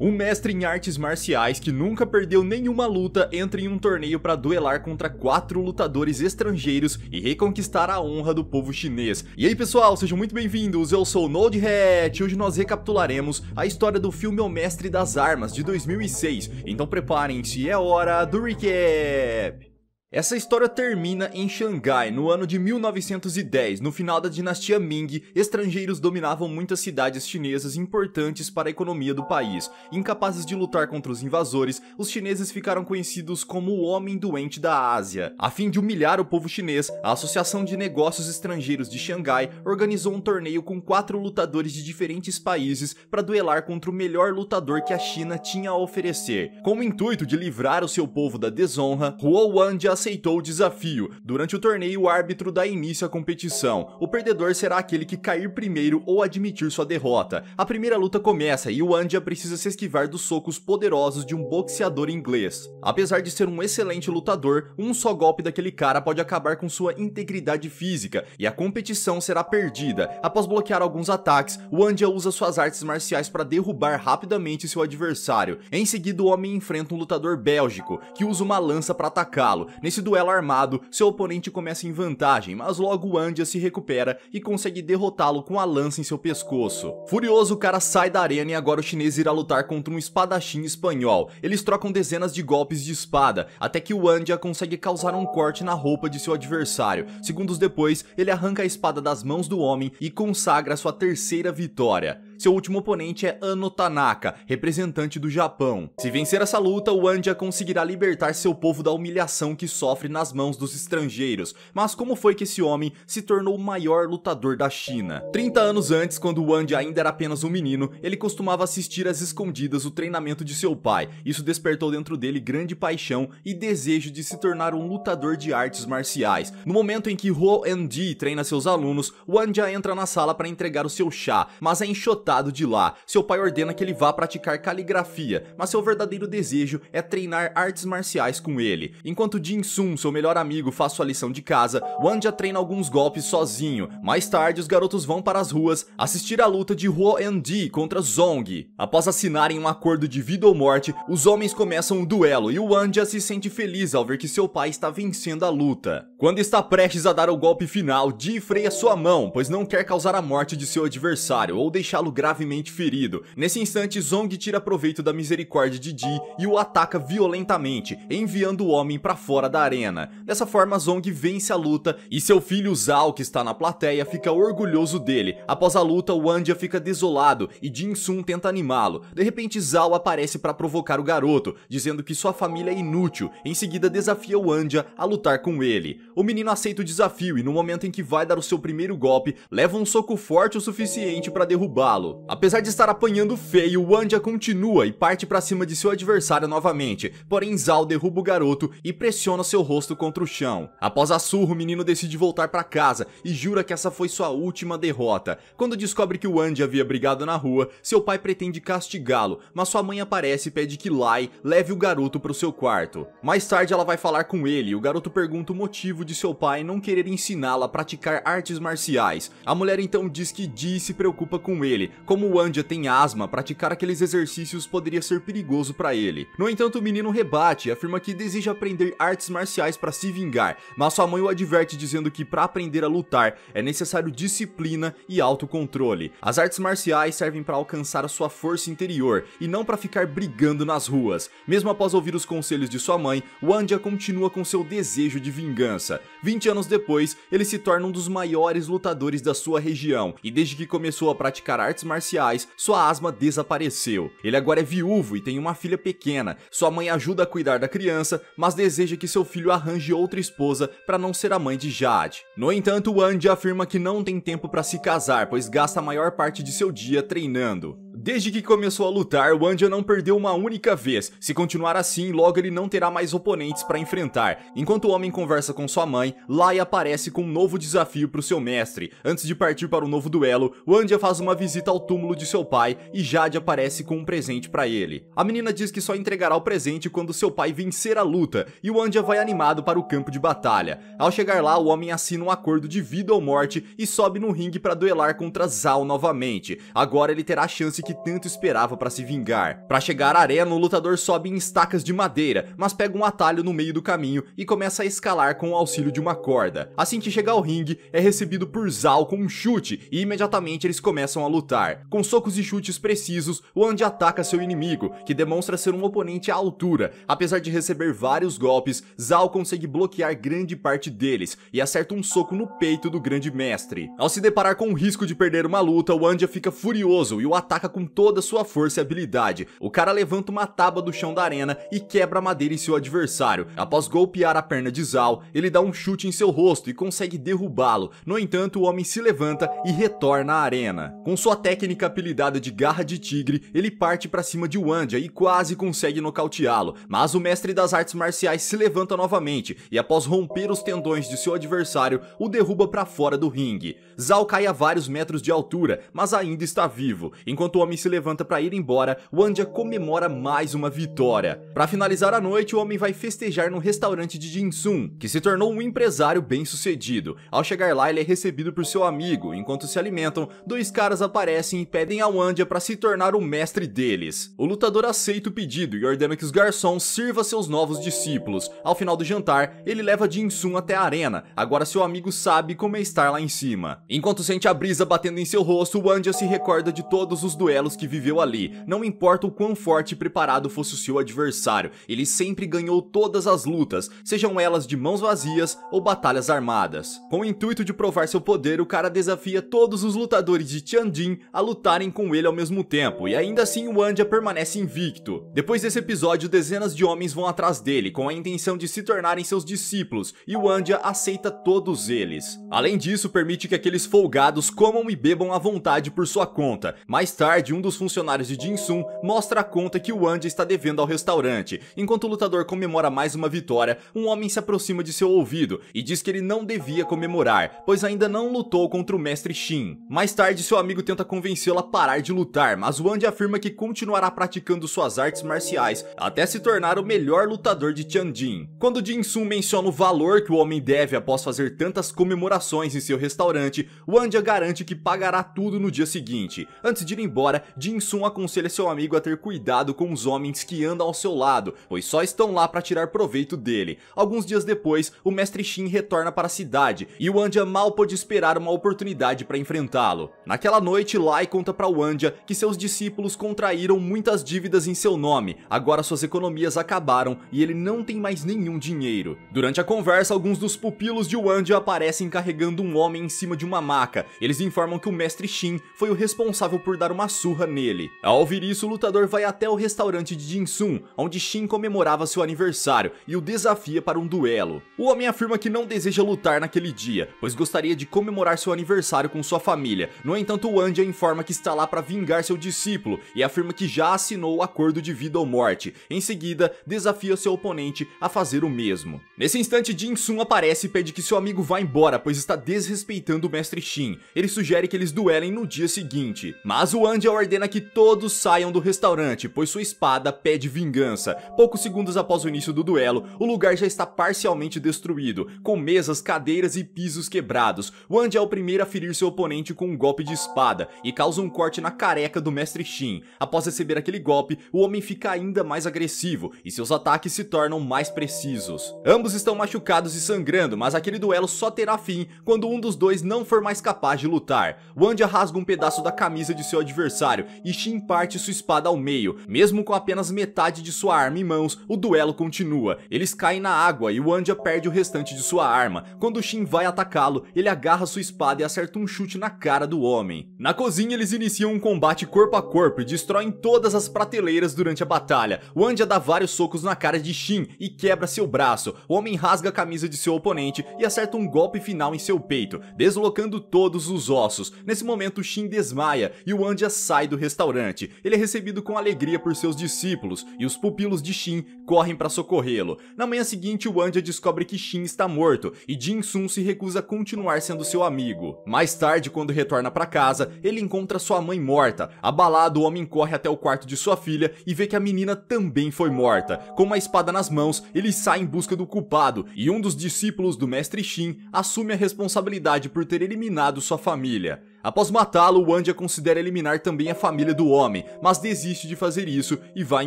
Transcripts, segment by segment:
Um mestre em artes marciais que nunca perdeu nenhuma luta entra em um torneio para duelar contra quatro lutadores estrangeiros e reconquistar a honra do povo chinês. E aí pessoal, sejam muito bem-vindos, eu sou o Node e hoje nós recapitularemos a história do filme O Mestre das Armas de 2006, então preparem-se, é hora do recap! Essa história termina em Xangai, no ano de 1910. No final da dinastia Ming, estrangeiros dominavam muitas cidades chinesas importantes para a economia do país. Incapazes de lutar contra os invasores, os chineses ficaram conhecidos como o Homem Doente da Ásia. A fim de humilhar o povo chinês, a Associação de Negócios Estrangeiros de Xangai organizou um torneio com quatro lutadores de diferentes países para duelar contra o melhor lutador que a China tinha a oferecer. Com o intuito de livrar o seu povo da desonra, Huo Wan aceitou o desafio. Durante o torneio, o árbitro dá início à competição. O perdedor será aquele que cair primeiro ou admitir sua derrota. A primeira luta começa e o Andia precisa se esquivar dos socos poderosos de um boxeador inglês. Apesar de ser um excelente lutador, um só golpe daquele cara pode acabar com sua integridade física e a competição será perdida. Após bloquear alguns ataques, o Andia usa suas artes marciais para derrubar rapidamente seu adversário. Em seguida, o homem enfrenta um lutador bélgico, que usa uma lança para atacá-lo. Nesse duelo armado, seu oponente começa em vantagem, mas logo Andia se recupera e consegue derrotá-lo com a lança em seu pescoço. Furioso, o cara sai da arena e agora o chinês irá lutar contra um espadachim espanhol. Eles trocam dezenas de golpes de espada, até que o Andia consegue causar um corte na roupa de seu adversário. Segundos depois, ele arranca a espada das mãos do homem e consagra sua terceira vitória. Seu último oponente é Ano Tanaka, representante do Japão. Se vencer essa luta, o Anja conseguirá libertar seu povo da humilhação que sofre nas mãos dos estrangeiros. Mas como foi que esse homem se tornou o maior lutador da China? 30 anos antes, quando o Anja ainda era apenas um menino, ele costumava assistir às escondidas o treinamento de seu pai. Isso despertou dentro dele grande paixão e desejo de se tornar um lutador de artes marciais. No momento em que Huo Endi treina seus alunos, o Anja entra na sala para entregar o seu chá, mas é enxotado deportado de lá. Seu pai ordena que ele vá praticar caligrafia, mas seu verdadeiro desejo é treinar artes marciais com ele. Enquanto Jin Sun, seu melhor amigo, faz sua lição de casa, Wanja treina alguns golpes sozinho. Mais tarde, os garotos vão para as ruas assistir à luta de Huo Di contra Zong. Após assinarem um acordo de vida ou morte, os homens começam um duelo e o Wanja se sente feliz ao ver que seu pai está vencendo a luta. Quando está prestes a dar o golpe final, Di freia sua mão, pois não quer causar a morte de seu adversário ou deixá-lo gravemente ferido. Nesse instante, Zong tira proveito da misericórdia de Di e o ataca violentamente, enviando o homem para fora da arena. Dessa forma, Zong vence a luta e seu filho Zhao, que está na plateia, fica orgulhoso dele. Após a luta, Wandia fica desolado e Jin Sun tenta animá-lo. De repente, Zhao aparece para provocar o garoto, dizendo que sua família é inútil. Em seguida, desafia Wandia a lutar com ele. O menino aceita o desafio e no momento em que vai dar o seu primeiro golpe, leva um soco forte o suficiente para derrubá-lo. Apesar de estar apanhando feio, Wandia continua e parte para cima de seu adversário novamente, porém Zal derruba o garoto e pressiona seu rosto contra o chão. Após a surra, o menino decide voltar para casa e jura que essa foi sua última derrota. Quando descobre que Wandia havia brigado na rua, seu pai pretende castigá-lo, mas sua mãe aparece e pede que Lai leve o garoto para o seu quarto. Mais tarde ela vai falar com ele e o garoto pergunta o motivo de seu pai não querer ensiná-la a praticar artes marciais. A mulher então diz que Dee se preocupa com ele, como o Anja tem asma, praticar aqueles exercícios poderia ser perigoso para ele. No entanto, o menino rebate e afirma que deseja aprender artes marciais para se vingar, mas sua mãe o adverte dizendo que para aprender a lutar é necessário disciplina e autocontrole. As artes marciais servem para alcançar a sua força interior e não para ficar brigando nas ruas. Mesmo após ouvir os conselhos de sua mãe, Wandia continua com seu desejo de vingança. 20 anos depois, ele se torna um dos maiores lutadores da sua região e desde que começou a praticar artes artes marciais, sua asma desapareceu. Ele agora é viúvo e tem uma filha pequena. Sua mãe ajuda a cuidar da criança, mas deseja que seu filho arranje outra esposa para não ser a mãe de Jade. No entanto, Andy afirma que não tem tempo para se casar, pois gasta a maior parte de seu dia treinando. Desde que começou a lutar, Wanja não perdeu uma única vez. Se continuar assim, logo ele não terá mais oponentes para enfrentar. Enquanto o homem conversa com sua mãe, Lai aparece com um novo desafio para o seu mestre. Antes de partir para o um novo duelo, Wanja faz uma visita ao túmulo de seu pai e Jade aparece com um presente para ele. A menina diz que só entregará o presente quando seu pai vencer a luta, e Wanja vai animado para o campo de batalha. Ao chegar lá, o homem assina um acordo de vida ou morte e sobe no ringue para duelar contra Zal novamente. Agora ele terá a chance que tanto esperava para se vingar. Para chegar à arena, o lutador sobe em estacas de madeira, mas pega um atalho no meio do caminho e começa a escalar com o auxílio de uma corda. Assim que chega ao ringue, é recebido por Zal com um chute e imediatamente eles começam a lutar. Com socos e chutes precisos, Wand ataca seu inimigo, que demonstra ser um oponente à altura. Apesar de receber vários golpes, Zal consegue bloquear grande parte deles e acerta um soco no peito do grande mestre. Ao se deparar com o risco de perder uma luta, Wand fica furioso e o ataca com com toda a sua força e habilidade. O cara levanta uma tábua do chão da arena e quebra a madeira em seu adversário. Após golpear a perna de Zal, ele dá um chute em seu rosto e consegue derrubá-lo. No entanto, o homem se levanta e retorna à arena. Com sua técnica apelidada de Garra de Tigre, ele parte para cima de Wandia e quase consegue nocauteá-lo. Mas o mestre das artes marciais se levanta novamente e após romper os tendões de seu adversário, o derruba para fora do ringue. Zal cai a vários metros de altura, mas ainda está vivo, enquanto o homem se levanta para ir embora, Wanja comemora mais uma vitória. Para finalizar a noite, o homem vai festejar no restaurante de Jinsun, que se tornou um empresário bem-sucedido. Ao chegar lá, ele é recebido por seu amigo. Enquanto se alimentam, dois caras aparecem e pedem a Wanja para se tornar o mestre deles. O lutador aceita o pedido e ordena que os garçons sirva seus novos discípulos. Ao final do jantar, ele leva Jinsun até a arena. Agora seu amigo sabe como é estar lá em cima. Enquanto sente a brisa batendo em seu rosto, Wanja se recorda de todos os duelos duelos que viveu ali. Não importa o quão forte e preparado fosse o seu adversário, ele sempre ganhou todas as lutas, sejam elas de mãos vazias ou batalhas armadas. Com o intuito de provar seu poder, o cara desafia todos os lutadores de Tianjin a lutarem com ele ao mesmo tempo, e ainda assim o Anja permanece invicto. Depois desse episódio, dezenas de homens vão atrás dele, com a intenção de se tornarem seus discípulos, e o Anja aceita todos eles. Além disso, permite que aqueles folgados comam e bebam à vontade por sua conta. Mais tarde, de um dos funcionários de Jinsun mostra a conta que o Andy está devendo ao restaurante. Enquanto o lutador comemora mais uma vitória, um homem se aproxima de seu ouvido e diz que ele não devia comemorar, pois ainda não lutou contra o mestre Shin. Mais tarde, seu amigo tenta convencê-lo a parar de lutar, mas o Andy afirma que continuará praticando suas artes marciais até se tornar o melhor lutador de Tianjin. Quando Jinsun menciona o valor que o homem deve após fazer tantas comemorações em seu restaurante, o Andy garante que pagará tudo no dia seguinte. Antes de ir embora, Jinsun aconselha seu amigo a ter cuidado com os homens que andam ao seu lado, pois só estão lá para tirar proveito dele. Alguns dias depois, o mestre Shin retorna para a cidade e o Andja mal pôde esperar uma oportunidade para enfrentá-lo. Naquela noite, Lai conta para o Andja que seus discípulos contraíram muitas dívidas em seu nome, agora suas economias acabaram e ele não tem mais nenhum dinheiro. Durante a conversa, alguns dos pupilos de Wandia aparecem carregando um homem em cima de uma maca. Eles informam que o mestre Shin foi o responsável por dar uma surra surra nele. Ao ouvir isso, o lutador vai até o restaurante de Jinsun, onde Shin comemorava seu aniversário e o desafia para um duelo. O homem afirma que não deseja lutar naquele dia, pois gostaria de comemorar seu aniversário com sua família. No entanto, Wandia informa que está lá para vingar seu discípulo e afirma que já assinou o acordo de vida ou morte. Em seguida, desafia seu oponente a fazer o mesmo. Nesse instante, Jinsun aparece e pede que seu amigo vá embora, pois está desrespeitando o mestre Shin. Ele sugere que eles duelem no dia seguinte, mas o Wandia ordena que todos saiam do restaurante, pois sua espada pede vingança. Poucos segundos após o início do duelo, o lugar já está parcialmente destruído, com mesas, cadeiras e pisos quebrados. Wand é o primeiro a ferir seu oponente com um golpe de espada e causa um corte na careca do mestre Shin. Após receber aquele golpe, o homem fica ainda mais agressivo e seus ataques se tornam mais precisos. Ambos estão machucados e sangrando, mas aquele duelo só terá fim quando um dos dois não for mais capaz de lutar. Wand rasga um pedaço da camisa de seu adversário adversário e Shin parte sua espada ao meio. Mesmo com apenas metade de sua arma em mãos, o duelo continua. Eles caem na água e o Anja perde o restante de sua arma. Quando Shin vai atacá-lo, ele agarra sua espada e acerta um chute na cara do homem. Na cozinha, eles iniciam um combate corpo a corpo e destroem todas as prateleiras durante a batalha. O Anja dá vários socos na cara de Shin e quebra seu braço. O homem rasga a camisa de seu oponente e acerta um golpe final em seu peito, deslocando todos os ossos. Nesse momento, Shin desmaia e o Anja sai sai do restaurante. Ele é recebido com alegria por seus discípulos e os pupilos de Shin correm para socorrê-lo. Na manhã seguinte, Wandia descobre que Shin está morto e Jin Sun se recusa a continuar sendo seu amigo. Mais tarde, quando retorna para casa, ele encontra sua mãe morta. Abalado, o homem corre até o quarto de sua filha e vê que a menina também foi morta. Com uma espada nas mãos, ele sai em busca do culpado e um dos discípulos do mestre Shin assume a responsabilidade por ter eliminado sua família. Após matá-lo, Wanda considera eliminar também a família do homem, mas desiste de fazer isso e vai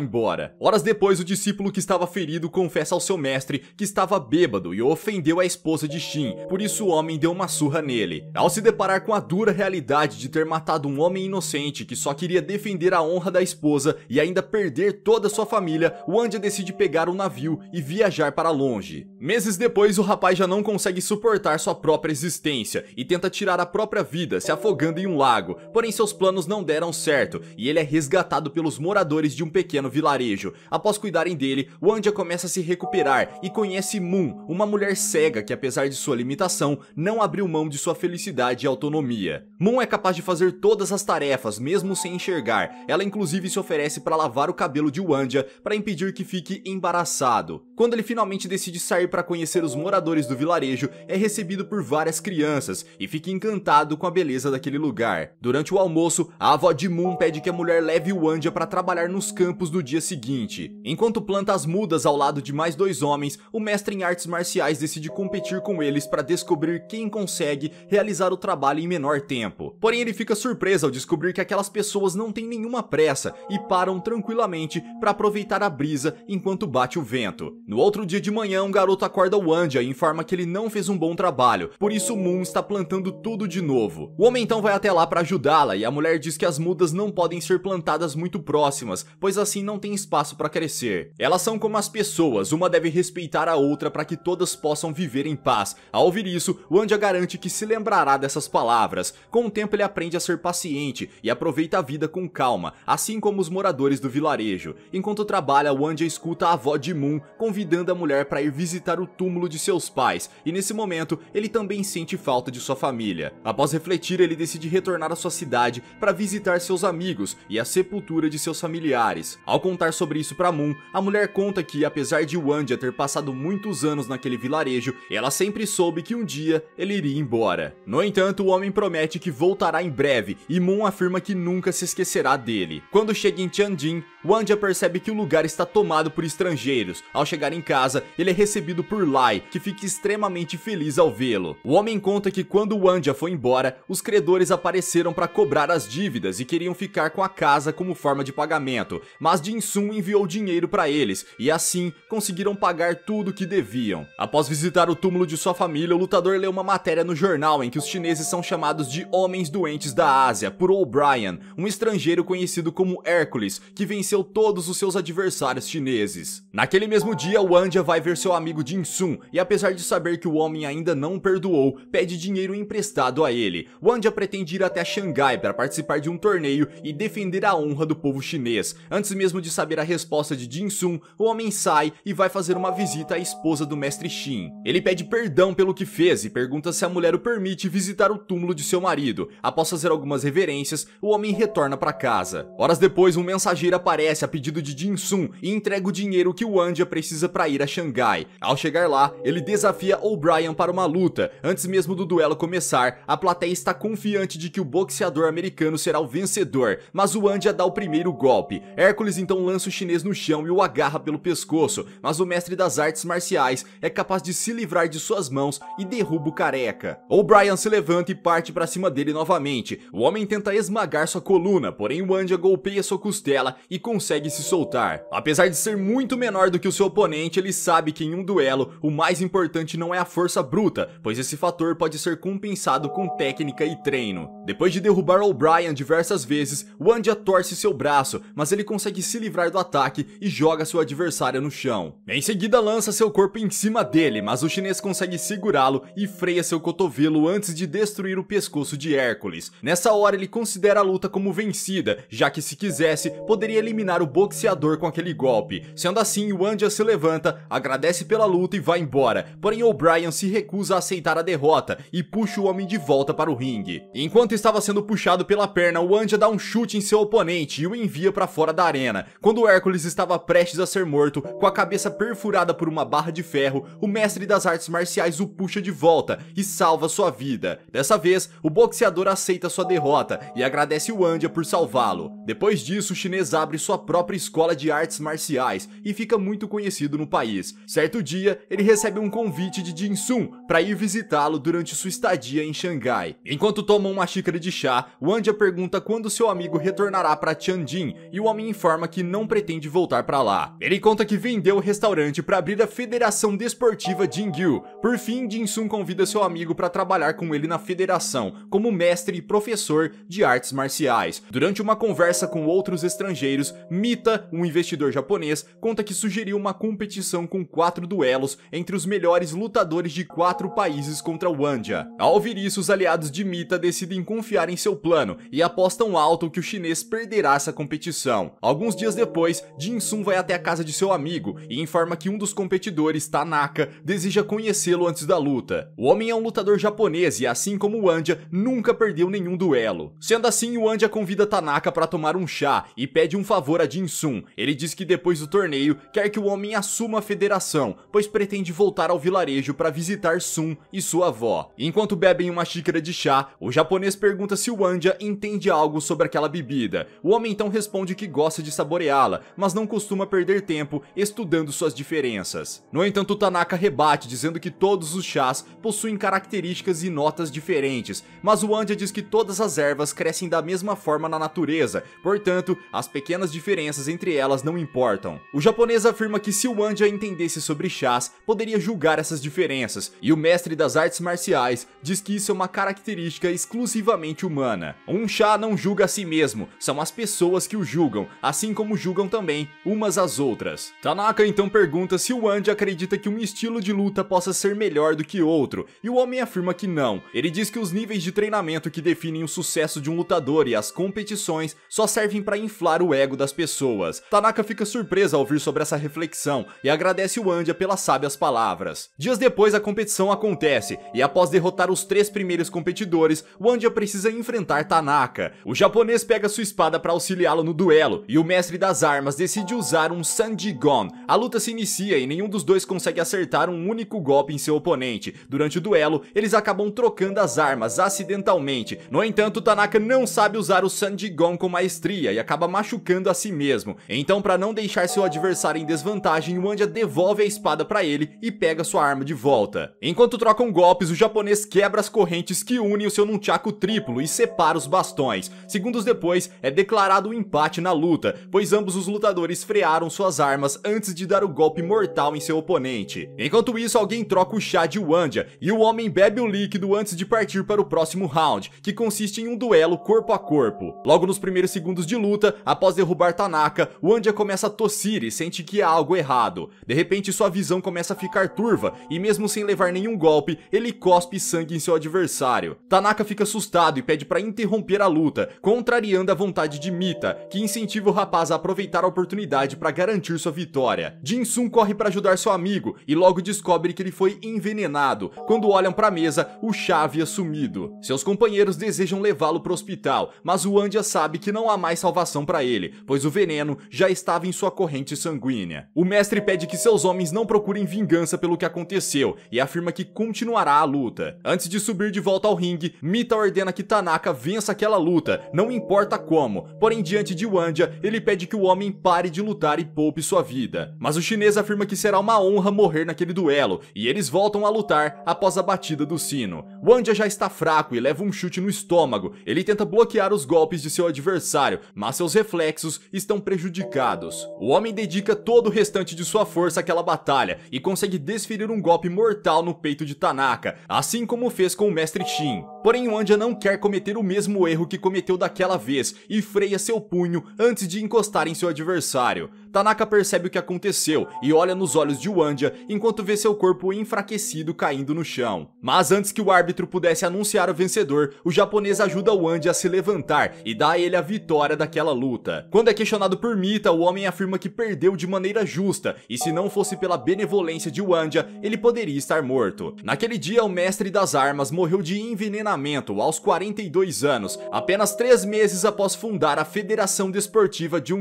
embora. Horas depois, o discípulo que estava ferido confessa ao seu mestre que estava bêbado e ofendeu a esposa de Shin, por isso o homem deu uma surra nele. Ao se deparar com a dura realidade de ter matado um homem inocente que só queria defender a honra da esposa e ainda perder toda sua família, Wanda decide pegar um navio e viajar para longe. Meses depois, o rapaz já não consegue suportar sua própria existência e tenta tirar a própria vida, se afogando afogando em um lago, porém seus planos não deram certo e ele é resgatado pelos moradores de um pequeno vilarejo. Após cuidarem dele, Wanja começa a se recuperar e conhece Moon, uma mulher cega que apesar de sua limitação, não abriu mão de sua felicidade e autonomia. Moon é capaz de fazer todas as tarefas, mesmo sem enxergar. Ela inclusive se oferece para lavar o cabelo de Wanja para impedir que fique embaraçado. Quando ele finalmente decide sair para conhecer os moradores do vilarejo, é recebido por várias crianças e fica encantado com a beleza daquele lugar. Durante o almoço, a avó de Moon pede que a mulher leve o Andia para trabalhar nos campos do dia seguinte. Enquanto planta as mudas ao lado de mais dois homens, o mestre em artes marciais decide competir com eles para descobrir quem consegue realizar o trabalho em menor tempo. Porém, ele fica surpreso ao descobrir que aquelas pessoas não têm nenhuma pressa e param tranquilamente para aproveitar a brisa enquanto bate o vento. No outro dia de manhã, um garoto acorda o Andia e informa que ele não fez um bom trabalho, por isso Moon está plantando tudo de novo. O homem então vai até lá para ajudá-la e a mulher diz que as mudas não podem ser plantadas muito próximas, pois assim não tem espaço para crescer. Elas são como as pessoas, uma deve respeitar a outra para que todas possam viver em paz. Ao ouvir isso, Wandia garante que se lembrará dessas palavras. Com o tempo ele aprende a ser paciente e aproveita a vida com calma, assim como os moradores do vilarejo. Enquanto trabalha, Wandia escuta a avó de Moon convidando a mulher para ir visitar o túmulo de seus pais, e nesse momento ele também sente falta de sua família. Após refletir, ele ele decide retornar à sua cidade para visitar seus amigos e a sepultura de seus familiares. Ao contar sobre isso para Moon, a mulher conta que, apesar de Wandia ter passado muitos anos naquele vilarejo, ela sempre soube que um dia ele iria embora. No entanto, o homem promete que voltará em breve e Moon afirma que nunca se esquecerá dele. Quando chega em Tianjin, Wandia percebe que o lugar está tomado por estrangeiros. Ao chegar em casa, ele é recebido por Lai, que fica extremamente feliz ao vê-lo. O homem conta que quando Wandia foi embora, os credores credores apareceram para cobrar as dívidas e queriam ficar com a casa como forma de pagamento, mas Jinsun enviou dinheiro para eles e assim conseguiram pagar tudo o que deviam. Após visitar o túmulo de sua família, o lutador leu uma matéria no jornal em que os chineses são chamados de homens doentes da Ásia por O'Brien, um estrangeiro conhecido como Hércules, que venceu todos os seus adversários chineses. Naquele mesmo dia, Wanja vai ver seu amigo Jinsun e apesar de saber que o homem ainda não perdoou, pede dinheiro emprestado a ele. Wandia pretende ir até Xangai para participar de um torneio e defender a honra do povo chinês. Antes mesmo de saber a resposta de Jin Sun, o homem sai e vai fazer uma visita à esposa do mestre Xin. Ele pede perdão pelo que fez e pergunta se a mulher o permite visitar o túmulo de seu marido. Após fazer algumas reverências, o homem retorna para casa. Horas depois, um mensageiro aparece a pedido de Jin Sun e entrega o dinheiro que o Anja precisa para ir a Xangai. Ao chegar lá, ele desafia O'Brien para uma luta. Antes mesmo do duelo começar, a plateia está confusa confiante de que o boxeador americano será o vencedor, mas o Andia dá o primeiro golpe. Hércules então lança o chinês no chão e o agarra pelo pescoço, mas o mestre das artes marciais é capaz de se livrar de suas mãos e derruba o careca. O Brian se levanta e parte para cima dele novamente. O homem tenta esmagar sua coluna, porém o Andia golpeia sua costela e consegue se soltar. Apesar de ser muito menor do que o seu oponente, ele sabe que em um duelo o mais importante não é a força bruta, pois esse fator pode ser compensado com técnica e treino treino. Depois de derrubar O'Brien diversas vezes, Wandia torce seu braço, mas ele consegue se livrar do ataque e joga seu adversário no chão. Em seguida, lança seu corpo em cima dele, mas o chinês consegue segurá-lo e freia seu cotovelo antes de destruir o pescoço de Hércules. Nessa hora, ele considera a luta como vencida, já que se quisesse, poderia eliminar o boxeador com aquele golpe. Sendo assim, Wandia se levanta, agradece pela luta e vai embora, porém O'Brien se recusa a aceitar a derrota e puxa o homem de volta para o ringue. Enquanto estava sendo puxado pela perna, o Anja dá um chute em seu oponente e o envia para fora da arena. Quando Hércules estava prestes a ser morto, com a cabeça perfurada por uma barra de ferro, o mestre das artes marciais o puxa de volta e salva sua vida. Dessa vez, o boxeador aceita sua derrota e agradece o Anja por salvá-lo. Depois disso, o chinês abre sua própria escola de artes marciais e fica muito conhecido no país. Certo dia, ele recebe um convite de Jin Sun para ir visitá-lo durante sua estadia em Xangai. Enquanto Enquanto tomam uma xícara de chá, Wanja pergunta quando seu amigo retornará para Tianjin e o homem informa que não pretende voltar para lá. Ele conta que vendeu o restaurante para abrir a Federação Desportiva Jingyu. Por fim, Jinsun convida seu amigo para trabalhar com ele na federação, como mestre e professor de artes marciais. Durante uma conversa com outros estrangeiros, Mita, um investidor japonês, conta que sugeriu uma competição com quatro duelos entre os melhores lutadores de quatro países contra Wanja. Ao ouvir isso, os aliados de Mita Mesquita decidem confiar em seu plano e apostam alto que o chinês perderá essa competição. Alguns dias depois, Jin Sun vai até a casa de seu amigo e informa que um dos competidores, Tanaka, deseja conhecê-lo antes da luta. O homem é um lutador japonês e, assim como o Anja, nunca perdeu nenhum duelo. Sendo assim, o Anja convida Tanaka para tomar um chá e pede um favor a Jin Sun. Ele diz que depois do torneio quer que o homem assuma a federação, pois pretende voltar ao vilarejo para visitar Sun e sua avó. Enquanto bebem uma xícara de chá, o japonês pergunta se o Anja entende algo sobre aquela bebida. O homem então responde que gosta de saboreá-la, mas não costuma perder tempo estudando suas diferenças. No entanto, Tanaka rebate, dizendo que todos os chás possuem características e notas diferentes, mas o Anja diz que todas as ervas crescem da mesma forma na natureza, portanto, as pequenas diferenças entre elas não importam. O japonês afirma que se o Anja entendesse sobre chás, poderia julgar essas diferenças, e o mestre das artes marciais diz que isso é uma característica exclusivamente humana. Um chá não julga a si mesmo, são as pessoas que o julgam, assim como julgam também umas às outras. Tanaka então pergunta se o Andy acredita que um estilo de luta possa ser melhor do que outro, e o homem afirma que não. Ele diz que os níveis de treinamento que definem o sucesso de um lutador e as competições só servem para inflar o ego das pessoas. Tanaka fica surpresa ao ouvir sobre essa reflexão e agradece o Andy pelas sábias palavras. Dias depois, a competição acontece e após derrotar os três primeiros competidores, o Wandia precisa enfrentar Tanaka. O japonês pega sua espada para auxiliá-lo no duelo, e o mestre das armas decide usar um Sanjigon. A luta se inicia e nenhum dos dois consegue acertar um único golpe em seu oponente. Durante o duelo, eles acabam trocando as armas acidentalmente. No entanto, Tanaka não sabe usar o Sanjigon com maestria e acaba machucando a si mesmo. Então, para não deixar seu adversário em desvantagem, Wandia devolve a espada para ele e pega sua arma de volta. Enquanto trocam golpes, o japonês quebra as correntes que unem o seu um tchaco triplo e separa os bastões. Segundos depois, é declarado um empate na luta, pois ambos os lutadores frearam suas armas antes de dar o golpe mortal em seu oponente. Enquanto isso, alguém troca o chá de Wandia, e o homem bebe o líquido antes de partir para o próximo round, que consiste em um duelo corpo a corpo. Logo nos primeiros segundos de luta, após derrubar Tanaka, Wandia começa a tossir e sente que há algo errado. De repente, sua visão começa a ficar turva, e mesmo sem levar nenhum golpe, ele cospe sangue em seu adversário. Tanaka fica assustado e pede para interromper a luta, contrariando a vontade de Mita, que incentiva o rapaz a aproveitar a oportunidade para garantir sua vitória. Jinsun corre para ajudar seu amigo e logo descobre que ele foi envenenado. Quando olham para a mesa, o chá havia é sumido. Seus companheiros desejam levá-lo para o hospital, mas o Andia sabe que não há mais salvação para ele, pois o veneno já estava em sua corrente sanguínea. O mestre pede que seus homens não procurem vingança pelo que aconteceu e afirma que continuará a luta. Antes de subir de volta ao ringue, Mita ordena que Tanaka vença aquela luta, não importa como, porém diante de Wanja, ele pede que o homem pare de lutar e poupe sua vida. Mas o chinês afirma que será uma honra morrer naquele duelo, e eles voltam a lutar após a batida do sino. Wanja já está fraco e leva um chute no estômago, ele tenta bloquear os golpes de seu adversário, mas seus reflexos estão prejudicados. O homem dedica todo o restante de sua força àquela batalha, e consegue desferir um golpe mortal no peito de Tanaka, assim como fez com o mestre Shin. Porém, Wandia não quer cometer o mesmo erro que cometeu daquela vez e freia seu punho antes de encostar em seu adversário. Tanaka percebe o que aconteceu e olha nos olhos de Wanja enquanto vê seu corpo enfraquecido caindo no chão. Mas antes que o árbitro pudesse anunciar o vencedor, o japonês ajuda Wanja a se levantar e dá a ele a vitória daquela luta. Quando é questionado por Mita, o homem afirma que perdeu de maneira justa e se não fosse pela benevolência de Wanja, ele poderia estar morto. Naquele dia, o mestre das armas morreu de envenenamento aos 42 anos, apenas três meses após fundar a Federação Desportiva de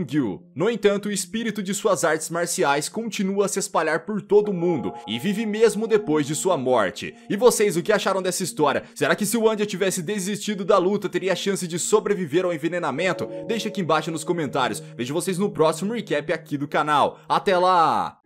No entanto, o espírito espírito de suas artes marciais continua a se espalhar por todo o mundo e vive mesmo depois de sua morte. E vocês, o que acharam dessa história? Será que se o Andy tivesse desistido da luta, teria a chance de sobreviver ao envenenamento? Deixa aqui embaixo nos comentários. Vejo vocês no próximo recap aqui do canal. Até lá!